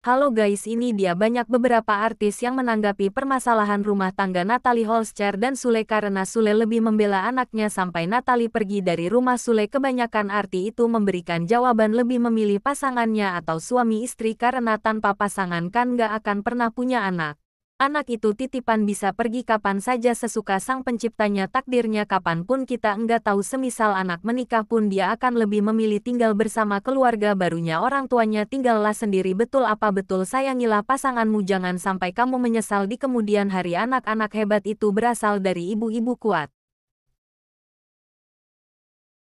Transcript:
Halo guys ini dia banyak beberapa artis yang menanggapi permasalahan rumah tangga Natalie Holscher dan Sule karena Sule lebih membela anaknya sampai Natalie pergi dari rumah Sule kebanyakan arti itu memberikan jawaban lebih memilih pasangannya atau suami istri karena tanpa pasangan kan gak akan pernah punya anak. Anak itu titipan bisa pergi kapan saja sesuka sang penciptanya takdirnya kapanpun kita enggak tahu semisal anak menikah pun dia akan lebih memilih tinggal bersama keluarga barunya orang tuanya tinggallah sendiri betul apa betul sayangilah pasanganmu jangan sampai kamu menyesal di kemudian hari anak-anak hebat itu berasal dari ibu-ibu kuat.